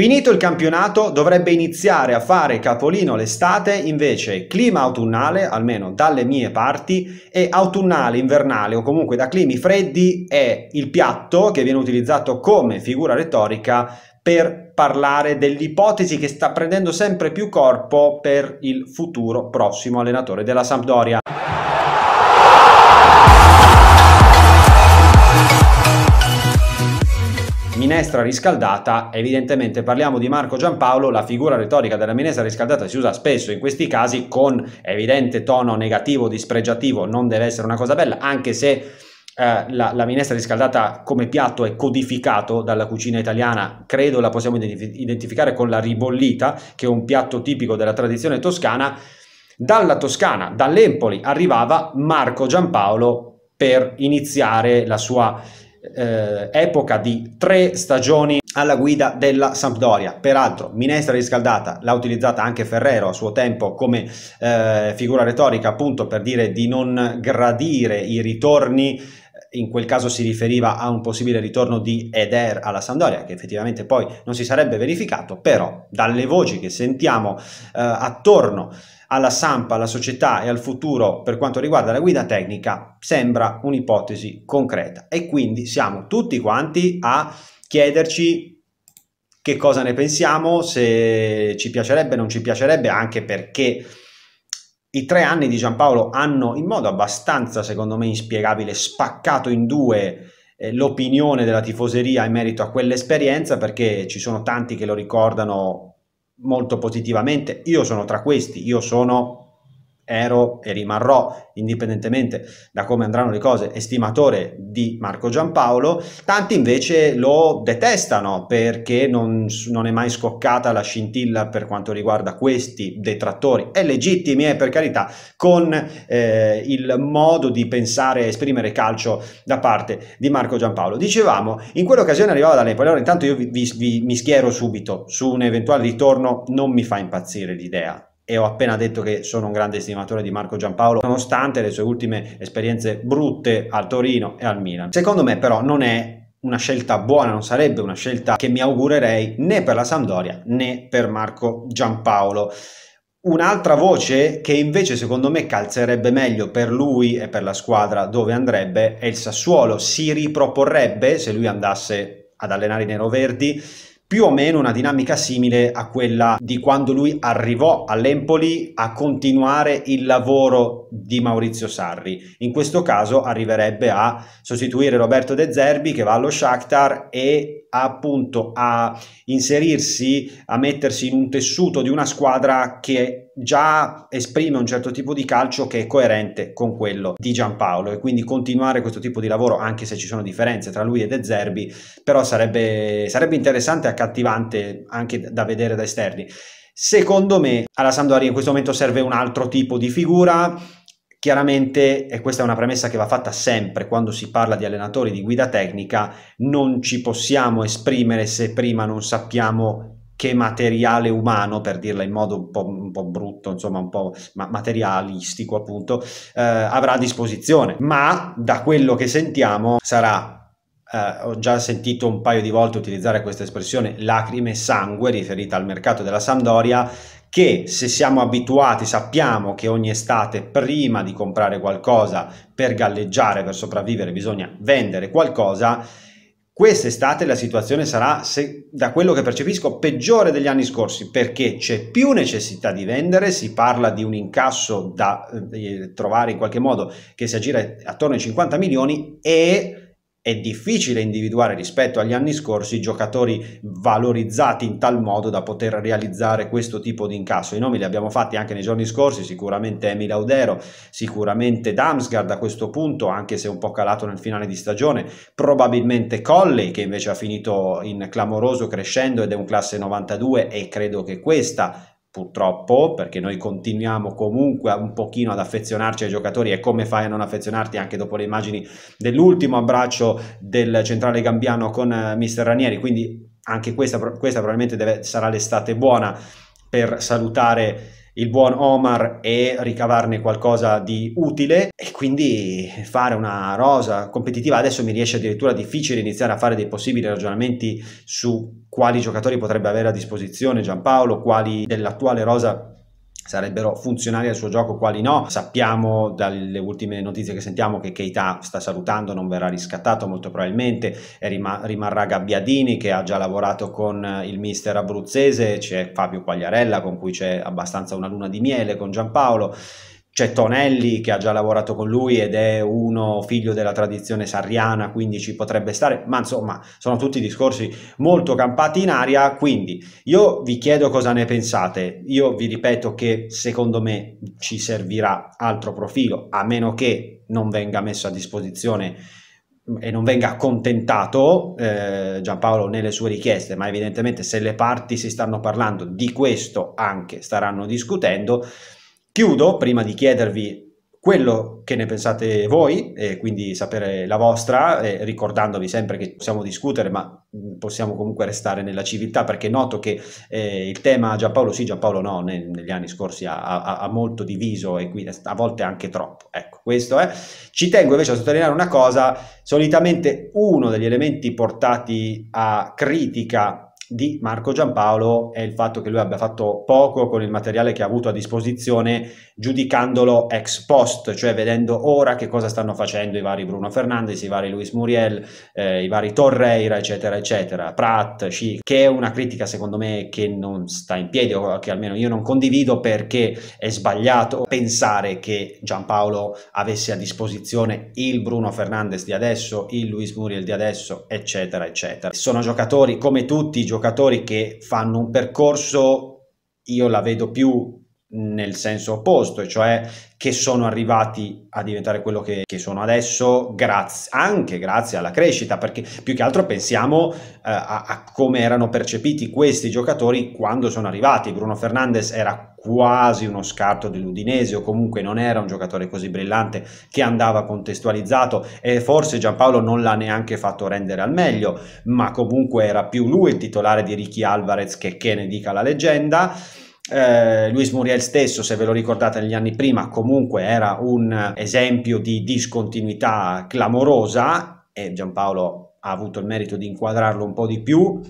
Finito il campionato dovrebbe iniziare a fare capolino l'estate, invece clima autunnale, almeno dalle mie parti, e autunnale, invernale o comunque da climi freddi è il piatto che viene utilizzato come figura retorica per parlare dell'ipotesi che sta prendendo sempre più corpo per il futuro prossimo allenatore della Sampdoria. minestra riscaldata, evidentemente parliamo di Marco Giampaolo, la figura retorica della minestra riscaldata si usa spesso in questi casi con evidente tono negativo, dispregiativo, non deve essere una cosa bella, anche se eh, la, la, minestra riscaldata come piatto è codificato dalla cucina italiana, credo la possiamo identificare con la ribollita, che è un piatto tipico della tradizione toscana. Dalla Toscana, dall'Empoli, arrivava Marco Giampaolo per iniziare la sua eh, epoca di tre stagioni alla guida della Sampdoria. Peraltro, minestra riscaldata l'ha utilizzata anche Ferrero a suo tempo come eh, figura retorica, appunto per dire di non gradire i ritorni in quel caso si riferiva a un possibile ritorno di Eder alla Sandoria, che effettivamente poi non si sarebbe verificato, però dalle voci che sentiamo eh, attorno alla Sampa, alla società e al futuro per quanto riguarda la guida tecnica, sembra un'ipotesi concreta e quindi siamo tutti quanti a chiederci che cosa ne pensiamo, se ci piacerebbe, non ci piacerebbe, anche perché i tre anni di Giampaolo hanno in modo abbastanza, secondo me, inspiegabile, spaccato in due eh, l'opinione della tifoseria in merito a quell'esperienza perché ci sono tanti che lo ricordano molto positivamente. Io sono tra questi, io sono ero e rimarrò, indipendentemente da come andranno le cose, estimatore di Marco Giampaolo, tanti invece lo detestano perché non, non, è mai scoccata la scintilla per quanto riguarda questi detrattori, è legittimi e eh, per carità, con eh, il modo di pensare e esprimere calcio da parte di Marco Giampaolo. Dicevamo, in quell'occasione arrivava da Napoli, allora intanto io vi, vi, vi, mi schiero subito, su un eventuale ritorno non mi fa impazzire l'idea, e ho appena detto che sono un grande estimatore di Marco Giampaolo, nonostante le sue ultime esperienze brutte al Torino e al Milan. Secondo me però non è una scelta buona, non sarebbe una scelta che mi augurerei né per la Sampdoria né per Marco Giampaolo. Un'altra voce che invece secondo me calzerebbe meglio per lui e per la squadra dove andrebbe è il Sassuolo. Si riproporrebbe, se lui andasse ad allenare i neroverdi, più o meno una dinamica simile a quella di quando lui arrivò all'Empoli a continuare il lavoro di Maurizio Sarri. In questo caso arriverebbe a sostituire Roberto De Zerbi che va allo Shakhtar e appunto a inserirsi, a mettersi in un tessuto di una squadra che già esprime un certo tipo di calcio che è coerente con quello di Giampaolo e quindi continuare questo tipo di lavoro anche se ci sono differenze tra lui e De Zerbi, però sarebbe, sarebbe interessante e accattivante anche da vedere da esterni. Secondo me alla Sampdoria in questo momento serve un altro tipo di figura, Chiaramente, e questa è una premessa che va fatta sempre quando si parla di allenatori di guida tecnica, non ci possiamo esprimere se prima non sappiamo che materiale umano, per dirla in modo un po', un po brutto, insomma un po' materialistico appunto, eh, avrà a disposizione. Ma da quello che sentiamo sarà Uh, ho già sentito un paio di volte utilizzare questa espressione lacrime e sangue riferita al mercato della Sampdoria che se siamo abituati sappiamo che ogni estate prima di comprare qualcosa per galleggiare, per sopravvivere bisogna vendere qualcosa, quest'estate la situazione sarà, se, da quello che percepisco, peggiore degli anni scorsi perché c'è più necessità di vendere, si parla di un incasso da eh, trovare in qualche modo che si aggira attorno ai 50 milioni e è difficile individuare rispetto agli anni scorsi giocatori valorizzati in tal modo da poter realizzare questo tipo di incasso. I nomi li abbiamo fatti anche nei giorni scorsi, sicuramente Emil Audero, sicuramente Damsgaard a questo punto, anche se un po' calato nel finale di stagione, probabilmente Colley che invece ha finito in clamoroso crescendo ed è un classe 92 e credo che questa purtroppo, perché noi continuiamo comunque un pochino ad affezionarci ai giocatori e come fai a non affezionarti anche dopo le immagini dell'ultimo abbraccio del centrale gambiano con eh, mister Ranieri, quindi anche questa, questa probabilmente deve, sarà l'estate buona per salutare il buon Omar e ricavarne qualcosa di utile e quindi fare una rosa competitiva. Adesso mi riesce addirittura difficile iniziare a fare dei possibili ragionamenti su quali giocatori potrebbe avere a disposizione Giampaolo, quali dell'attuale rosa sarebbero funzionali al suo gioco, quali no. Sappiamo dalle ultime notizie che sentiamo che Keita sta salutando, non verrà riscattato molto probabilmente, rim- rimarrà Gabbiadini che ha già lavorato con eh, il mister abruzzese, c'è Fabio Quagliarella con cui c'è abbastanza una luna di miele con Giampaolo c'è Tonelli che ha già lavorato con lui ed è uno figlio della tradizione sarriana, quindi ci potrebbe stare, ma insomma sono tutti discorsi molto campati in aria, quindi io vi chiedo cosa ne pensate, io vi ripeto che secondo me ci servirà altro profilo, a meno che non venga messo a disposizione e non venga accontentato eh, Giampaolo nelle sue richieste, ma evidentemente se le parti si stanno parlando di questo anche staranno discutendo, Chiudo prima di chiedervi quello che ne pensate voi e quindi sapere la vostra, ricordandovi sempre che possiamo discutere, ma possiamo comunque restare nella civiltà perché noto che eh, il tema Giampaolo sì, Giampaolo no, ne, negli anni scorsi ha, ha, ha, molto diviso e qui a volte anche troppo. Ecco, questo è. Ci tengo invece a sottolineare una cosa, solitamente uno degli elementi portati a critica di Marco Giampaolo è il fatto che lui abbia fatto poco con il materiale che ha avuto a disposizione, giudicandolo ex post, cioè vedendo ora che cosa stanno facendo i vari Bruno Fernandes, i vari Luis Muriel, eh, i vari Torreira, eccetera, eccetera, Pratt, sci, che è una critica secondo me che non sta in piedi o che almeno io non condivido perché è sbagliato pensare che Giampaolo avesse a disposizione il Bruno Fernandes di adesso, il Luis Muriel di adesso, eccetera, eccetera. Sono giocatori come tutti i giocatori giocatori che fanno un percorso, io la vedo più nel senso opposto, cioè che sono arrivati a diventare quello che, che sono adesso grazie, anche grazie alla crescita, perché più che altro pensiamo eh, a, a, come erano percepiti questi giocatori quando sono arrivati. Bruno Fernandes era quasi uno scarto dell'Udinese o comunque non era un giocatore così brillante che andava contestualizzato e forse Giampaolo non l'ha neanche fatto rendere al meglio, ma comunque era più lui il titolare di Ricky Alvarez che che ne dica la leggenda eh, Luis Muriel stesso, se ve lo ricordate negli anni prima, comunque era un esempio di discontinuità clamorosa e Giampaolo ha avuto il merito di inquadrarlo un po' di più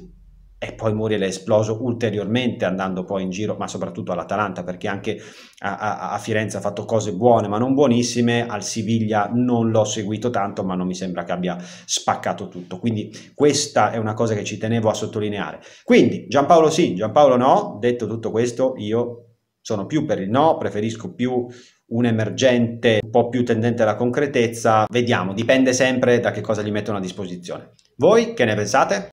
e poi Muriel è esploso ulteriormente andando poi in giro, ma soprattutto all'Atalanta, perché anche a, a, a, Firenze ha fatto cose buone, ma non buonissime, al Siviglia non l'ho seguito tanto, ma non mi sembra che abbia spaccato tutto. Quindi questa è una cosa che ci tenevo a sottolineare. Quindi Giampaolo sì, Giampaolo no, detto tutto questo io sono più per il no, preferisco più un emergente un po' più tendente alla concretezza, vediamo, dipende sempre da che cosa gli mettono a disposizione. Voi che ne pensate?